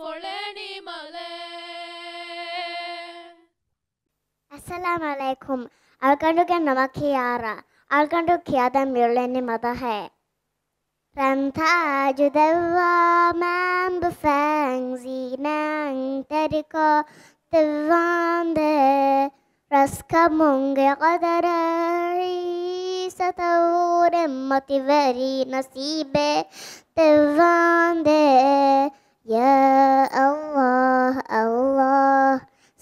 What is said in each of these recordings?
for any malay. Assalamu alaikum. I'll come to get Namakiara. I'll come Judeva man the fangs, ye man, Tedico, the Vande, Raska Munga, other Satawood and Nasibe,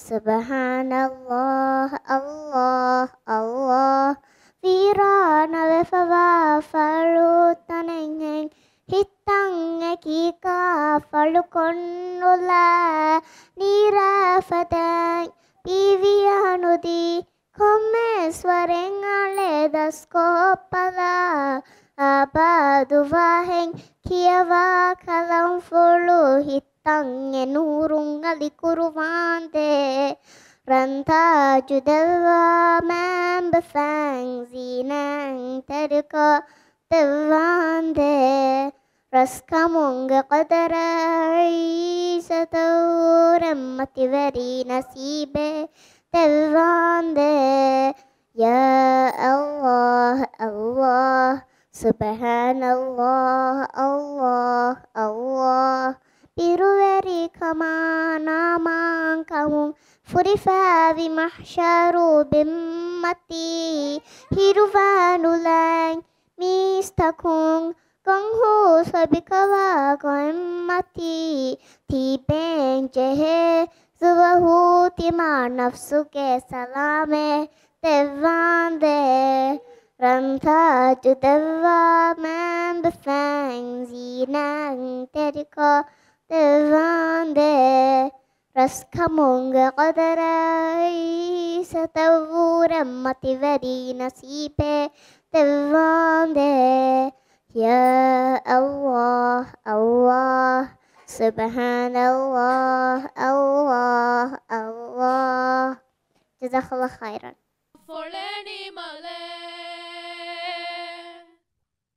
സുബഹാനല്ലാഹ് അല്ലാഹ് അല്ലാഹ് വീറാണൽ ഫവാഫഴുത്തനെങ്ങൻ ഹിത്തങ്ങക്കി കാഫളു കൊണ്ടുള്ള നീരാഫതൻ പിവിയാനുതി കൊമ്മേശ്വരങ്ങളെ ദസ്കോപ്പത അബാദുവാഹെൻ കിയവാ കലം ഫുളു ഹിത്തങ്ങെ നൂറുങ്ങലിക്കുറു Ranta judawa man befang zinang terko tevande Raskamung qadara isa taurammati vari nasibe tevande يا الله الله سبحان الله الله الله برواري كما نامان كمون فرفا بمحشر بمتي هيروفا نولان ميستكون Gongho sabikawa mati Tipen jehe Zubahu tima nafsu ke salame Devande Tevande Rantha deva man befang Zinang teriko devande. ప్రస్కముంగ కొదరాయి సతవూరమ్మ తివరీన సీపే తెవ్వాందే యా Allah Allah سبحان الله الله الله جزاك الله خيرا